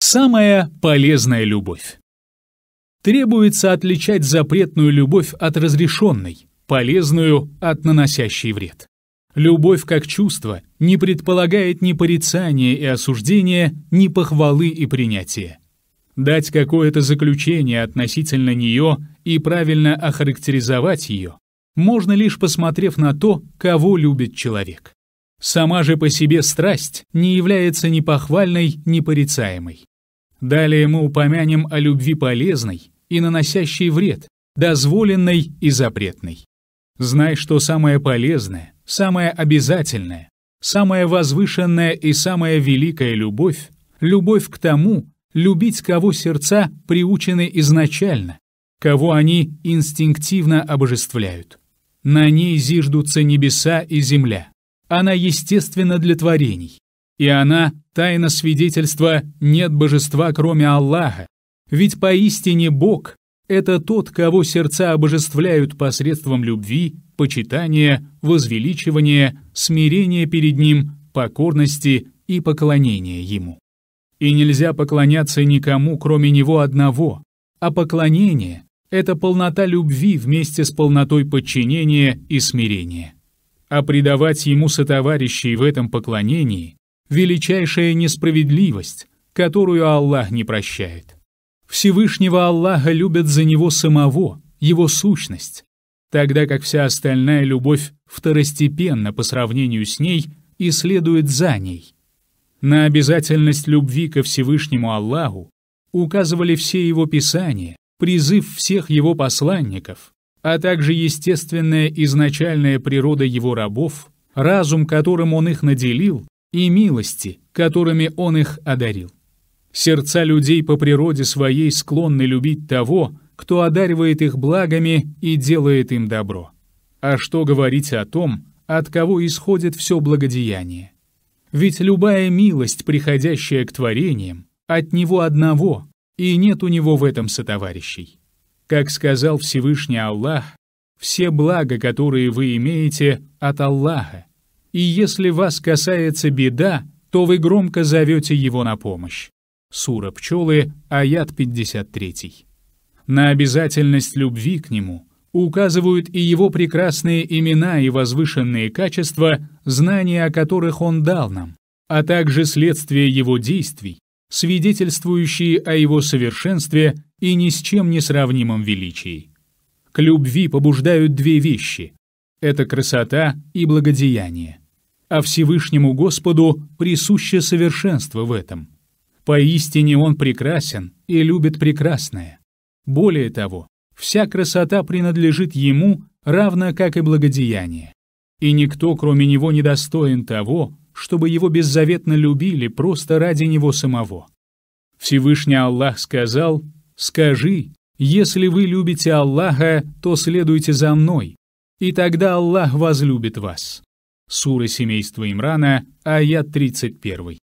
Самая полезная любовь. Требуется отличать запретную любовь от разрешенной, полезную от наносящей вред. Любовь как чувство не предполагает ни порицания и осуждения, ни похвалы и принятия. Дать какое-то заключение относительно нее и правильно охарактеризовать ее можно лишь посмотрев на то, кого любит человек. Сама же по себе страсть не является ни похвальной, ни порицаемой. Далее мы упомянем о любви полезной и наносящей вред, дозволенной и запретной. Знай, что самое полезное, самое обязательное, самая возвышенная и самая великая любовь — любовь к тому, любить кого сердца приучены изначально, кого они инстинктивно обожествляют. На ней зиждутся небеса и земля. Она естественна для творений. И она — тайна свидетельства «нет божества, кроме Аллаха». Ведь поистине Бог — это тот, кого сердца обожествляют посредством любви, почитания, возвеличивания, смирения перед Ним, покорности и поклонения Ему. И нельзя поклоняться никому, кроме Него одного, а поклонение — это полнота любви вместе с полнотой подчинения и смирения. А предавать Ему сотоварищей в этом поклонении величайшая несправедливость, которую Аллах не прощает. Всевышнего Аллаха любят за него самого, его сущность, тогда как вся остальная любовь второстепенна по сравнению с ней и следует за ней. На обязательность любви ко Всевышнему Аллаху указывали все его писания, призыв всех его посланников, а также естественная изначальная природа его рабов, разум, которым он их наделил, и милости, которыми он их одарил. Сердца людей по природе своей склонны любить того, кто одаривает их благами и делает им добро. А что говорить о том, от кого исходит все благодеяние? Ведь любая милость, приходящая к творениям, от него одного, и нет у него в этом сотоварищей. Как сказал Всевышний Аллах, «Все блага, которые вы имеете, от Аллаха, и если вас касается беда, то вы громко зовете его на помощь. Сура пчелы, аят 53. На обязательность любви к нему указывают и его прекрасные имена и возвышенные качества, знания о которых он дал нам, а также следствие его действий, свидетельствующие о его совершенстве и ни с чем не сравнимом величии. К любви побуждают две вещи — это красота и благодеяние. А Всевышнему Господу присуще совершенство в этом. Поистине Он прекрасен и любит прекрасное. Более того, вся красота принадлежит Ему, равно как и благодеяние. И никто, кроме Него, не достоин того, чтобы Его беззаветно любили просто ради Него самого. Всевышний Аллах сказал, «Скажи, если вы любите Аллаха, то следуйте за мной, и тогда Аллах возлюбит вас». Сура семейства Имрана, аят 31.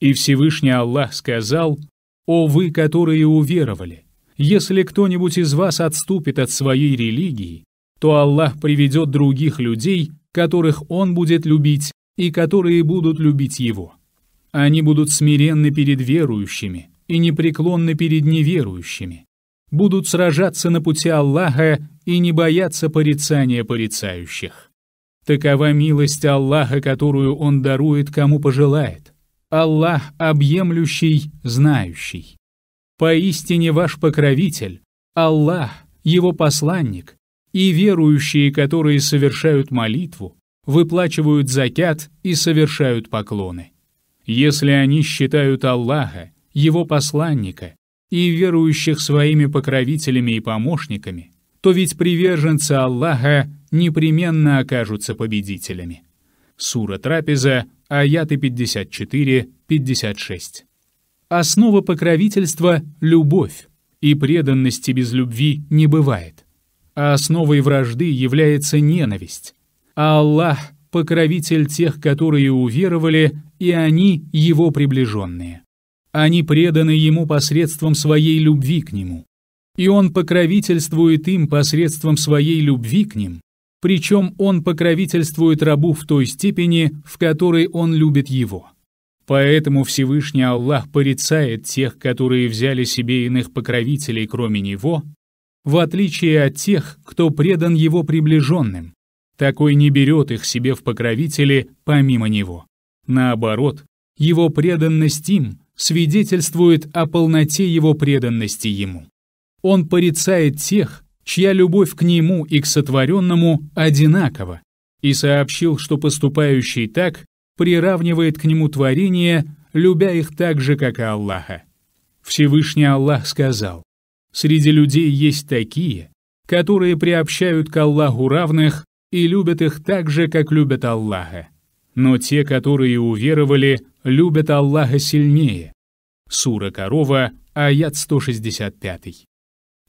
И Всевышний Аллах сказал, «О вы, которые уверовали, если кто-нибудь из вас отступит от своей религии, то Аллах приведет других людей, которых Он будет любить и которые будут любить Его. Они будут смиренны перед верующими и непреклонны перед неверующими будут сражаться на пути Аллаха и не боятся порицания порицающих. Такова милость Аллаха, которую Он дарует, кому пожелает. Аллах – объемлющий, знающий. Поистине ваш покровитель, Аллах, Его посланник, и верующие, которые совершают молитву, выплачивают закят и совершают поклоны. Если они считают Аллаха, Его посланника и верующих своими покровителями и помощниками, то ведь приверженцы Аллаха непременно окажутся победителями. Сура Трапеза, аяты 54-56. Основа покровительства — любовь, и преданности без любви не бывает. А основой вражды является ненависть. А Аллах — покровитель тех, которые уверовали, и они — его приближенные. Они преданы Ему посредством своей любви к Нему. И Он покровительствует им посредством своей любви к ним, причем Он покровительствует рабу в той степени, в которой Он любит его. Поэтому Всевышний Аллах порицает тех, которые взяли себе иных покровителей, кроме Него, в отличие от тех, кто предан Его приближенным. Такой не берет их себе в покровители помимо Него. Наоборот, Его преданность им свидетельствует о полноте его преданности ему. Он порицает тех, чья любовь к нему и к сотворенному одинакова, и сообщил, что поступающий так приравнивает к нему творение, любя их так же, как и Аллаха. Всевышний Аллах сказал, «Среди людей есть такие, которые приобщают к Аллаху равных и любят их так же, как любят Аллаха. Но те, которые уверовали, любят Аллаха сильнее. Сура Корова, аят 165.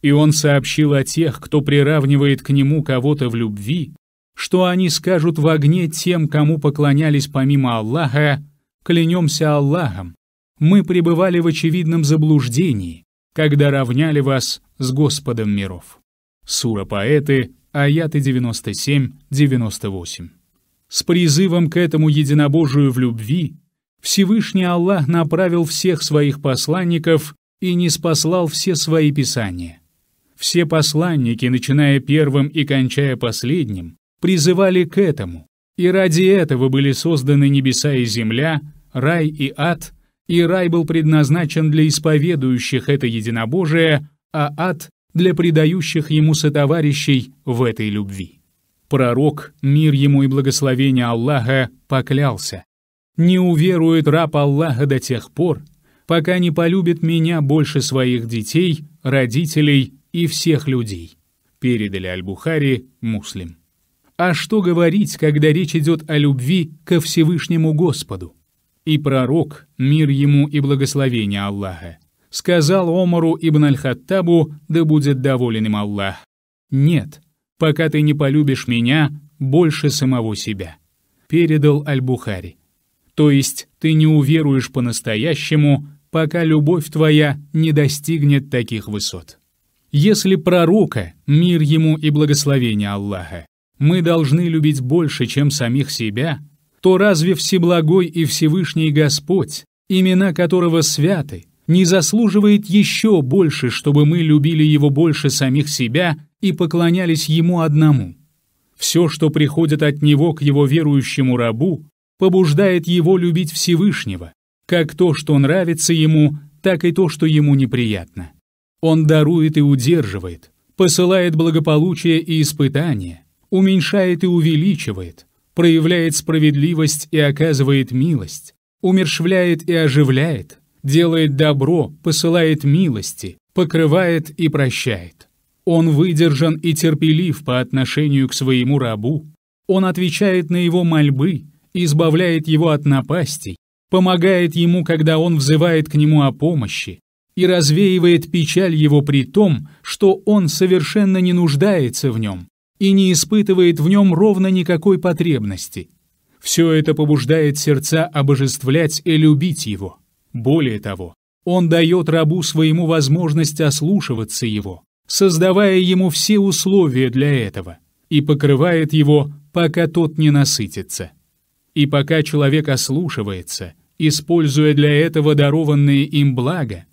И он сообщил о тех, кто приравнивает к нему кого-то в любви, что они скажут в огне тем, кому поклонялись помимо Аллаха, «Клянемся Аллахом, мы пребывали в очевидном заблуждении, когда равняли вас с Господом миров». Сура Поэты, аяты 97-98. С призывом к этому единобожию в любви Всевышний Аллах направил всех своих посланников и не спаслал все свои писания. Все посланники, начиная первым и кончая последним, призывали к этому, и ради этого были созданы небеса и земля, рай и ад, и рай был предназначен для исповедующих это единобожие, а ад — для предающих ему сотоварищей в этой любви. Пророк, мир ему и благословение Аллаха, поклялся не уверует раб Аллаха до тех пор, пока не полюбит меня больше своих детей, родителей и всех людей», — передали Аль-Бухари муслим. А что говорить, когда речь идет о любви ко Всевышнему Господу? И пророк, мир ему и благословение Аллаха, сказал Омару ибн Аль-Хаттабу, да будет доволен им Аллах. «Нет, пока ты не полюбишь меня больше самого себя», — передал Аль-Бухари. То есть ты не уверуешь по-настоящему, пока любовь твоя не достигнет таких высот. Если пророка, мир ему и благословение Аллаха, мы должны любить больше, чем самих себя, то разве Всеблагой и Всевышний Господь, имена которого святы, не заслуживает еще больше, чтобы мы любили Его больше самих себя и поклонялись Ему одному? Все, что приходит от Него к Его верующему рабу, побуждает его любить Всевышнего, как то, что нравится ему, так и то, что ему неприятно. Он дарует и удерживает, посылает благополучие и испытания, уменьшает и увеличивает, проявляет справедливость и оказывает милость, умершвляет и оживляет, делает добро, посылает милости, покрывает и прощает. Он выдержан и терпелив по отношению к своему рабу, он отвечает на его мольбы – избавляет его от напастей, помогает ему, когда он взывает к нему о помощи, и развеивает печаль его при том, что он совершенно не нуждается в нем и не испытывает в нем ровно никакой потребности. Все это побуждает сердца обожествлять и любить его. Более того, он дает рабу своему возможность ослушиваться его, создавая ему все условия для этого, и покрывает его, пока тот не насытится. И пока человек ослушивается, используя для этого дарованные им блага,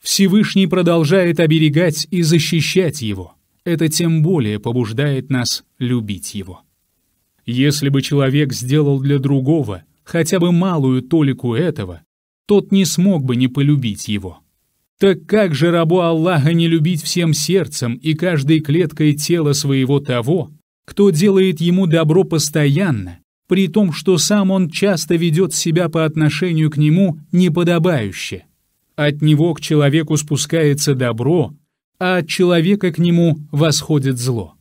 Всевышний продолжает оберегать и защищать его. Это тем более побуждает нас любить его. Если бы человек сделал для другого хотя бы малую толику этого, тот не смог бы не полюбить его. Так как же рабу Аллаха не любить всем сердцем и каждой клеткой тела своего того, кто делает ему добро постоянно, при том, что сам он часто ведет себя по отношению к нему неподобающе. От него к человеку спускается добро, а от человека к нему восходит зло.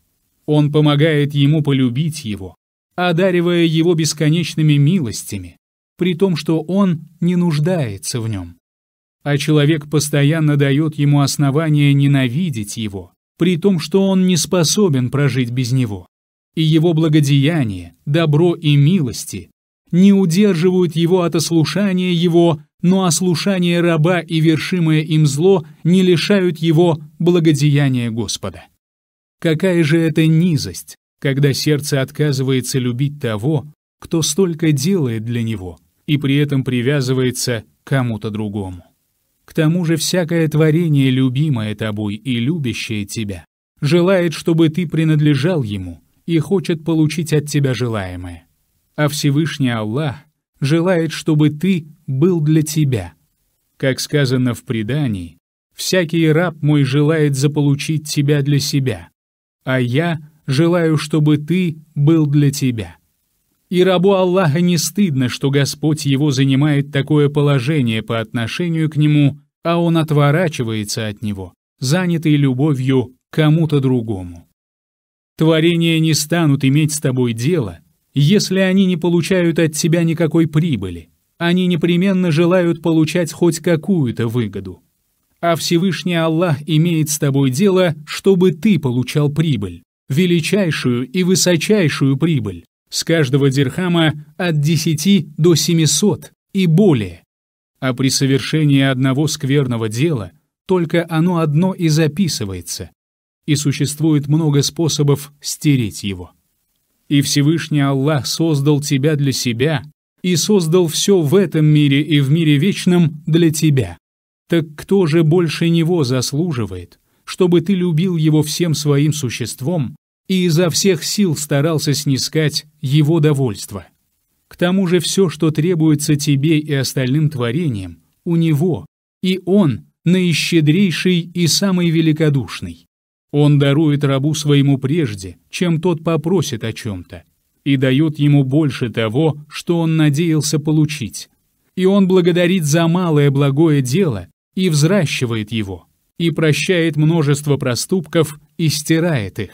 Он помогает ему полюбить его, одаривая его бесконечными милостями, при том, что он не нуждается в нем. А человек постоянно дает ему основания ненавидеть его, при том, что он не способен прожить без него и его благодеяние, добро и милости не удерживают его от ослушания его, но ослушание раба и вершимое им зло не лишают его благодеяния Господа. Какая же это низость, когда сердце отказывается любить того, кто столько делает для него, и при этом привязывается к кому-то другому. К тому же всякое творение, любимое тобой и любящее тебя, желает, чтобы ты принадлежал ему, и хочет получить от тебя желаемое. А Всевышний Аллах желает, чтобы ты был для тебя. Как сказано в предании, «Всякий раб мой желает заполучить тебя для себя, а я желаю, чтобы ты был для тебя». И рабу Аллаха не стыдно, что Господь его занимает такое положение по отношению к нему, а он отворачивается от него, занятый любовью кому-то другому. Творения не станут иметь с тобой дело, если они не получают от тебя никакой прибыли. Они непременно желают получать хоть какую-то выгоду. А Всевышний Аллах имеет с тобой дело, чтобы ты получал прибыль, величайшую и высочайшую прибыль, с каждого дирхама от 10 до 700 и более. А при совершении одного скверного дела только оно одно и записывается, и существует много способов стереть его. И Всевышний Аллах создал тебя для себя и создал все в этом мире и в мире вечном для тебя. Так кто же больше Него заслуживает, чтобы ты любил Его всем своим существом и изо всех сил старался снискать Его довольство? К тому же все, что требуется тебе и остальным творениям, у Него, и Он наищедрейший и самый великодушный. Он дарует рабу своему прежде, чем тот попросит о чем-то, и дает ему больше того, что он надеялся получить. И он благодарит за малое благое дело и взращивает его, и прощает множество проступков и стирает их.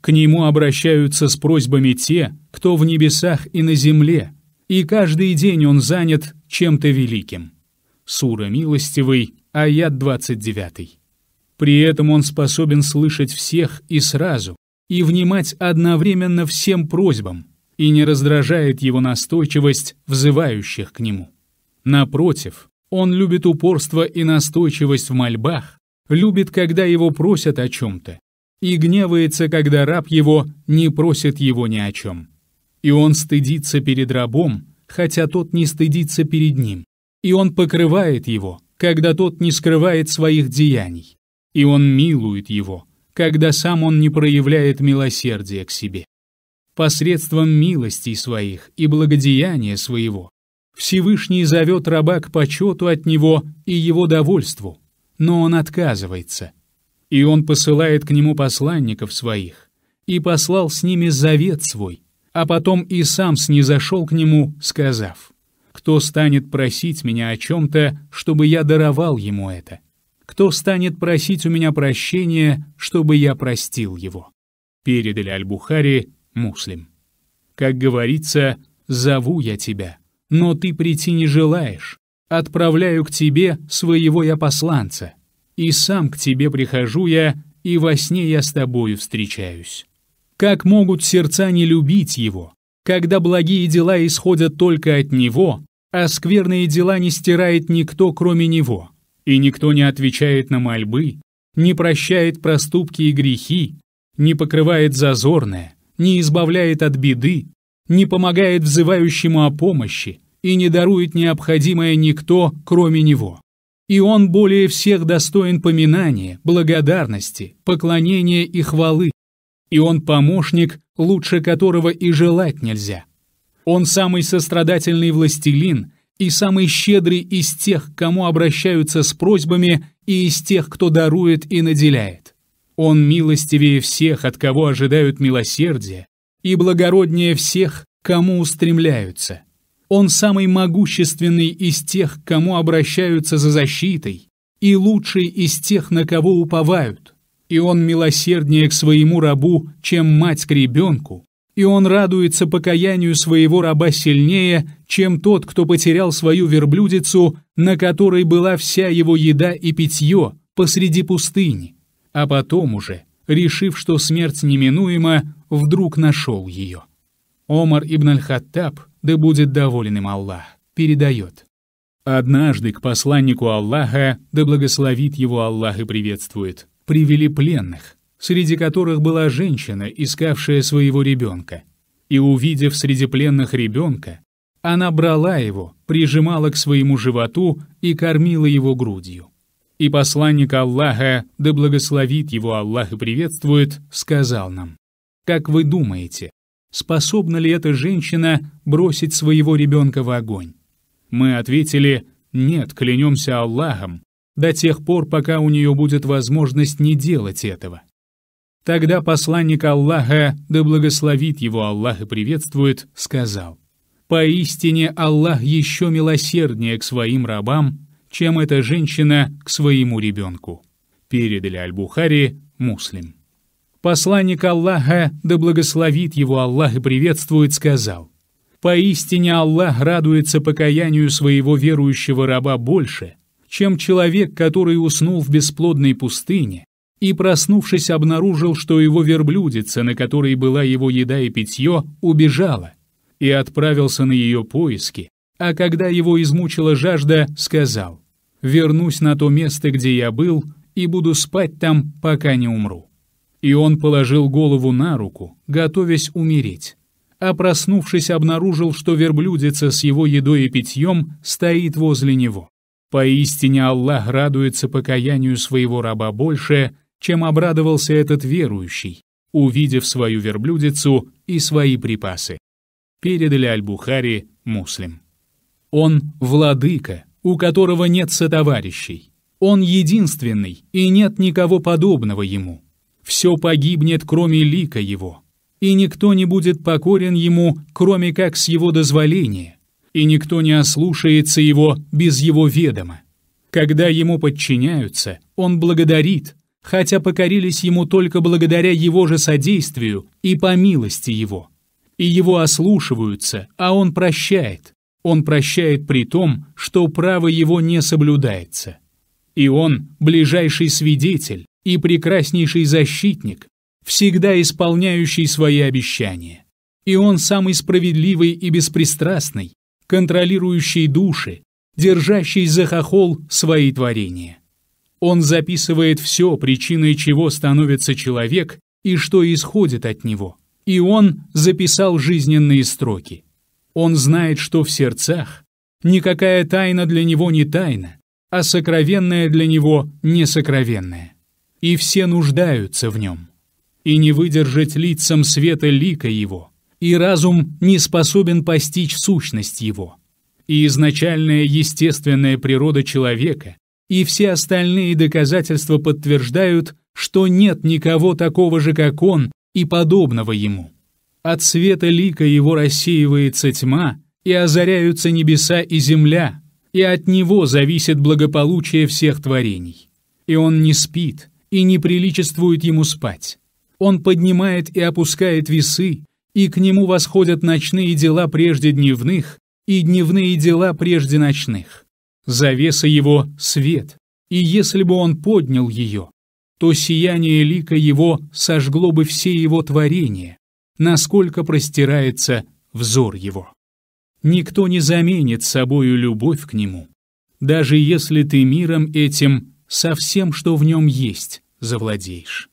К нему обращаются с просьбами те, кто в небесах и на земле, и каждый день он занят чем-то великим. Сура милостивый, аят 29. При этом он способен слышать всех и сразу, и внимать одновременно всем просьбам, и не раздражает его настойчивость взывающих к нему. Напротив, он любит упорство и настойчивость в мольбах, любит, когда его просят о чем-то, и гневается, когда раб его не просит его ни о чем. И он стыдится перед рабом, хотя тот не стыдится перед ним, и он покрывает его, когда тот не скрывает своих деяний и он милует его, когда сам он не проявляет милосердия к себе. Посредством милостей своих и благодеяния своего Всевышний зовет раба к почету от него и его довольству, но он отказывается. И он посылает к нему посланников своих, и послал с ними завет свой, а потом и сам снизошел к нему, сказав, «Кто станет просить меня о чем-то, чтобы я даровал ему это?» кто станет просить у меня прощения, чтобы я простил его». Передали Аль-Бухари муслим. «Как говорится, зову я тебя, но ты прийти не желаешь. Отправляю к тебе своего я посланца, и сам к тебе прихожу я, и во сне я с тобою встречаюсь». Как могут сердца не любить его, когда благие дела исходят только от него, а скверные дела не стирает никто, кроме него? и никто не отвечает на мольбы, не прощает проступки и грехи, не покрывает зазорное, не избавляет от беды, не помогает взывающему о помощи и не дарует необходимое никто, кроме него. И он более всех достоин поминания, благодарности, поклонения и хвалы. И он помощник, лучше которого и желать нельзя. Он самый сострадательный властелин, и самый щедрый из тех, к кому обращаются с просьбами, и из тех, кто дарует и наделяет. Он милостивее всех, от кого ожидают милосердия, и благороднее всех, кому устремляются. Он самый могущественный из тех, к кому обращаются за защитой, и лучший из тех, на кого уповают. И он милосерднее к своему рабу, чем мать к ребенку, и он радуется покаянию своего раба сильнее, чем тот, кто потерял свою верблюдицу, на которой была вся его еда и питье посреди пустыни, а потом уже, решив, что смерть неминуема, вдруг нашел ее. Омар ибн Аль-Хаттаб, да будет доволен им Аллах, передает. Однажды к посланнику Аллаха, да благословит его Аллах и приветствует, привели пленных, среди которых была женщина, искавшая своего ребенка. И увидев среди пленных ребенка, она брала его, прижимала к своему животу и кормила его грудью. И посланник Аллаха, да благословит его Аллах и приветствует, сказал нам, «Как вы думаете, способна ли эта женщина бросить своего ребенка в огонь?» Мы ответили, «Нет, клянемся Аллахом, до тех пор, пока у нее будет возможность не делать этого». Тогда посланник Аллаха, да благословит его Аллах и приветствует, сказал, «Поистине Аллах еще милосерднее к своим рабам, чем эта женщина к своему ребенку». Передали Аль-Бухари, муслим. Посланник Аллаха, да благословит его Аллах и приветствует, сказал, «Поистине Аллах радуется покаянию своего верующего раба больше, чем человек, который уснул в бесплодной пустыне, и, проснувшись, обнаружил, что его верблюдица, на которой была его еда и питье, убежала, и отправился на ее поиски, а когда его измучила жажда, сказал «Вернусь на то место, где я был, и буду спать там, пока не умру». И он положил голову на руку, готовясь умереть а проснувшись, обнаружил, что верблюдица с его едой и питьем стоит возле него. Поистине Аллах радуется покаянию своего раба больше, чем обрадовался этот верующий, увидев свою верблюдицу и свои припасы. Передали Аль-Бухари муслим. Он — владыка, у которого нет сотоварищей. Он единственный, и нет никого подобного ему. Все погибнет, кроме лика его. И никто не будет покорен ему, кроме как с его дозволения. И никто не ослушается его без его ведома. Когда ему подчиняются, он благодарит, хотя покорились ему только благодаря его же содействию и по милости его. И его ослушиваются, а он прощает. Он прощает при том, что право его не соблюдается. И он – ближайший свидетель и прекраснейший защитник, всегда исполняющий свои обещания. И он самый справедливый и беспристрастный, контролирующий души, держащий за хохол свои творения. Он записывает все, причиной чего становится человек и что исходит от него. И он записал жизненные строки. Он знает, что в сердцах никакая тайна для него не тайна, а сокровенное для него не сокровенное. И все нуждаются в нем. И не выдержать лицам света лика его, и разум не способен постичь сущность его. И изначальная естественная природа человека и все остальные доказательства подтверждают, что нет никого такого же, как он, и подобного ему. От света лика его рассеивается тьма, и озаряются небеса и земля, и от него зависит благополучие всех творений. И он не спит, и не приличествует ему спать. Он поднимает и опускает весы, и к нему восходят ночные дела прежде дневных, и дневные дела прежде ночных завеса его — свет, и если бы он поднял ее, то сияние лика его сожгло бы все его творения, насколько простирается взор его. Никто не заменит собою любовь к нему, даже если ты миром этим со всем, что в нем есть, завладеешь.